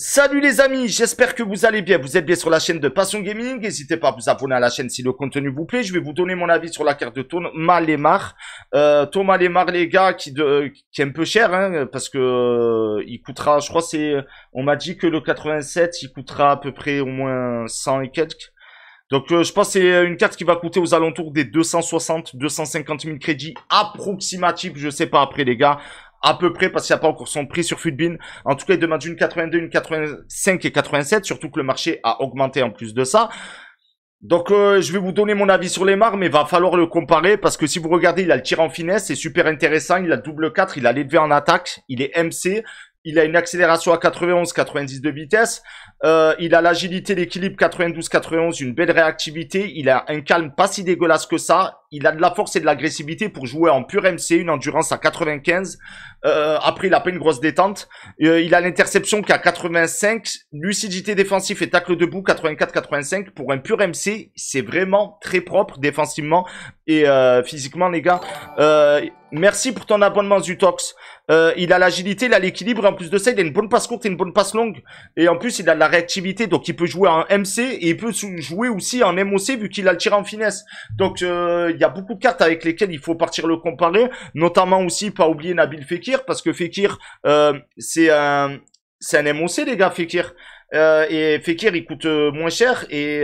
Salut les amis, j'espère que vous allez bien. Vous êtes bien sur la chaîne de Passion Gaming. N'hésitez pas à vous abonner à la chaîne si le contenu vous plaît. Je vais vous donner mon avis sur la carte de Thomas Lemar. Euh, Thomas Lemar, les gars, qui, de, est un peu cher, hein, parce que euh, il coûtera, je crois, c'est, on m'a dit que le 87, il coûtera à peu près au moins 100 et quelques. Donc euh, je pense que c'est une carte qui va coûter aux alentours des 260, 250 000 crédits approximatifs, je sais pas après les gars à peu près parce qu'il n'y a pas encore son prix sur Foodbin. En tout cas, il demande une 82, une 85 et 87, surtout que le marché a augmenté en plus de ça. Donc euh, je vais vous donner mon avis sur les marques, mais il va falloir le comparer parce que si vous regardez, il a le tir en finesse, c'est super intéressant, il a le double 4, il a l'élevé en attaque, il est MC, il a une accélération à 91, 90 de vitesse, euh, il a l'agilité, l'équilibre 92, 91, une belle réactivité, il a un calme pas si dégueulasse que ça, il a de la force et de l'agressivité pour jouer en pur MC, une endurance à 95. après, il a pas une grosse détente. Euh, il a l'interception qui est 85, lucidité défensive et tacle debout 84-85. Pour un pur MC, c'est vraiment très propre défensivement et euh, physiquement, les gars. Euh, merci pour ton abonnement Zutox. il a l'agilité, il a l'équilibre. En plus de ça, il a une bonne passe courte et une bonne passe longue. Et en plus, il a de la réactivité. Donc, il peut jouer en MC et il peut jouer aussi en MOC vu qu'il a le tir en finesse. Donc, Euh il y a beaucoup de cartes avec lesquelles il faut partir le comparer, notamment aussi pas oublier Nabil Fekir, parce que Fekir, euh, c'est un, MOC les gars, Fekir. Euh, et Fekir, il coûte euh, moins cher et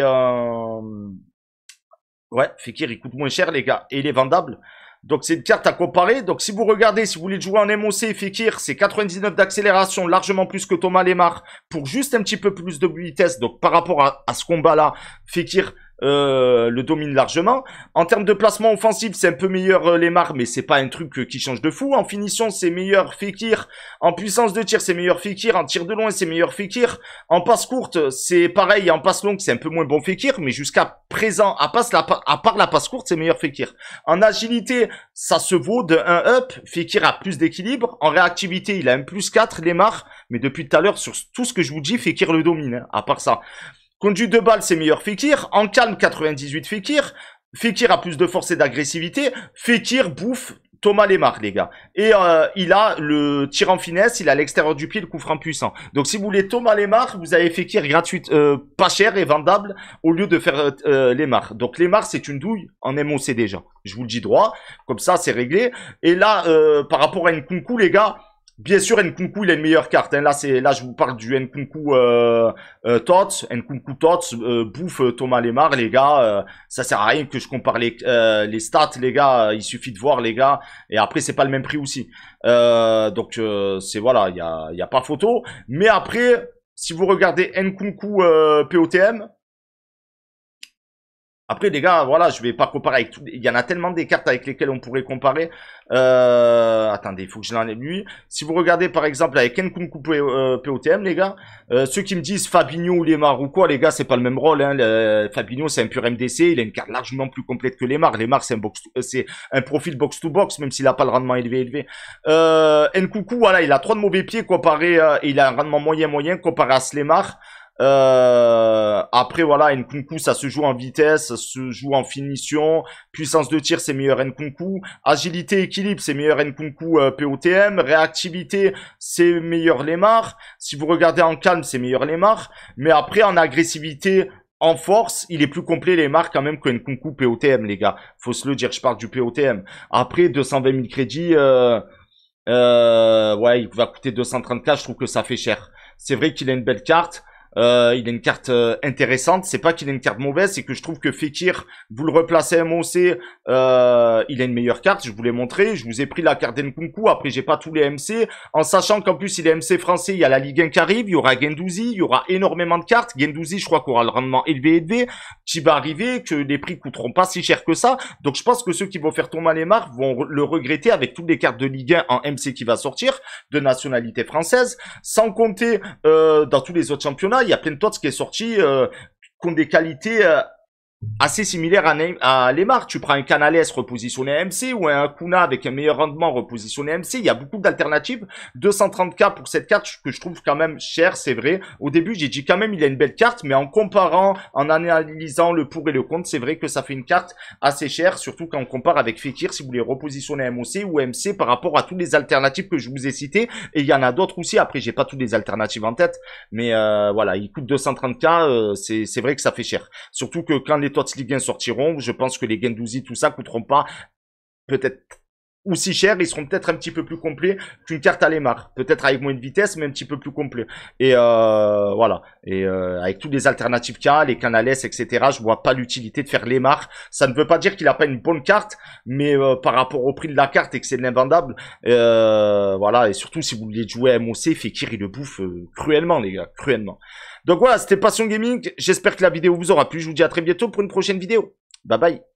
ouais, Fekir, il coûte moins cher les gars et il est vendable. Donc c'est une carte à comparer. Donc si vous regardez, si vous voulez jouer en MOC, Fekir, c'est 99 d'accélération, largement plus que Thomas Lemar, pour juste un petit peu plus de vitesse. Donc par rapport à, à ce combat-là, Fekir, euh, le domine largement. En termes de placement offensif, c'est un peu meilleur les euh, Lemar, mais c'est pas un truc euh, qui change de fou. En finition, c'est meilleur Fekir. En puissance de tir, c'est meilleur Fekir. En tir de loin, c'est meilleur Fekir. En passe courte, c'est pareil. En passe longue, c'est un peu moins bon Fekir, mais jusqu'à présent, à, part la passe courte, c'est meilleur Fekir. En agilité, ça se vaut de 1 up. Fekir a plus d'équilibre. En réactivité, il a un plus 4 Lemar, mais depuis tout à l'heure, sur tout ce que je vous dis, Fekir le domine, hein, à part ça. Conduit de balles, c'est meilleur Fekir. En calme, 98 Fekir. Fekir a plus de force et d'agressivité. Fekir bouffe Thomas Lemar, les gars. Et euh, il a le tir en finesse, il a l'extérieur du pied, le coup franc puissant. Donc si vous voulez Thomas Lemar, vous avez Fekir gratuit, euh, pas cher et vendable au lieu de faire euh, euh Lemar. Donc Lemar, c'est une douille en MOC déjà. Je vous le dis droit, comme ça c'est réglé. Et là, par rapport à une concou, les gars, Bien sûr, Nkunku, il a une meilleure carte. Hein. Là, c'est là, je vous parle du Nkunku euh, euh Tots. Nkunku Tots euh, bouffe euh, Thomas Lemar, les gars. ça sert à rien que je compare les, les stats, les gars. Il suffit de voir, les gars. Et après, c'est pas le même prix aussi. donc, c'est voilà, il n'y a, y a pas photo. Mais après, si vous regardez Nkunku POTM, après, les gars, voilà, je vais pas comparer avec tout. Il y en a tellement des cartes avec lesquelles on pourrait comparer. Euh, attendez, il faut que je l'enlève lui. Si vous regardez par exemple avec Nkunku POTM, euh, les gars, euh, ceux qui me disent Fabinho ou Lemar ou quoi, les gars, c'est pas le même rôle. Hein. Fabinho, c'est un pur MDC. Il a une carte largement plus complète que Lemar. Lemar, c'est un, box c'est un profil box-to-box, même s'il a pas le rendement élevé élevé. Euh, Nkunku, voilà, il a trois de mauvais pieds comparé. il a un rendement moyen moyen comparé à Slemar. Euh, après voilà, Nkunku ça se joue en vitesse, ça se joue en finition, puissance de tir c'est meilleur Nkunku, agilité, équilibre c'est meilleur Nkunku euh, POTM, réactivité c'est meilleur Lemar, si vous regardez en calme c'est meilleur Lemar, mais après en agressivité en force, il est plus complet les quand même que Nkunku POTM les gars. Faut se le dire, je parle du POTM. Après 220 000 crédits, euh, euh, ouais, il va coûter 230 k je trouve que ça fait cher. C'est vrai qu'il a une belle carte, euh, il a une carte euh, intéressante. C'est pas qu'il a une carte mauvaise, c'est que je trouve que Fekir, vous le replacez MOC, euh, il a une meilleure carte. Je vous l'ai montré. Je vous ai pris la carte Nkunku. Après, j'ai pas tous les MC. En sachant qu'en plus, il est MC français, il y a la Ligue 1 qui arrive, il y aura Gendouzi, il y aura énormément de cartes. Gendouzi, je crois qu'on aura le rendement élevé élevé, qui va arriver, que les prix coûteront pas si cher que ça. Donc, je pense que ceux qui vont faire tomber les marques vont le regretter avec toutes les cartes de Ligue 1 en MC qui va sortir de nationalité française, sans compter euh, dans tous les autres championnats il y a plein de tots qui est sorti, euh, qui ont des qualités euh, assez similaire à, l'émar, Tu prends un S repositionné à MC ou un Kuna avec un meilleur rendement repositionné à MC. Il y a beaucoup d'alternatives. 230K pour cette carte que je trouve quand même chère, c'est vrai. Au début, j'ai dit quand même il a une belle carte, mais en comparant, en analysant le pour et le contre, c'est vrai que ça fait une carte assez chère, surtout quand on compare avec Fekir si vous voulez repositionner MOC ou MC par rapport à toutes les alternatives que je vous ai citées. Et il y en a d'autres aussi. Après, j'ai pas toutes les alternatives en tête, mais euh, voilà, il coûte 230K, euh, c'est vrai que ça fait cher. Surtout que quand les les Tots sortiront. Je pense que les Gendouzi, tout ça, coûteront pas peut-être si cher, ils seront peut-être un petit peu plus complets qu'une carte à Lemar. Peut-être avec moins de vitesse, mais un petit peu plus complet. Et euh, voilà. Et euh, avec toutes les alternatives qu'il y a, les canales, etc., je vois pas l'utilité de faire Lemar. Ça ne veut pas dire qu'il a pas une bonne carte, mais euh, par rapport au prix de la carte et que c'est de l'invendable, voilà. Et surtout, si vous voulez jouer à MOC, Fekir, il le bouffe cruellement, les gars, cruellement. Donc voilà, c'était Passion Gaming. J'espère que la vidéo vous aura plu. Je vous dis à très bientôt pour une prochaine vidéo. Bye bye.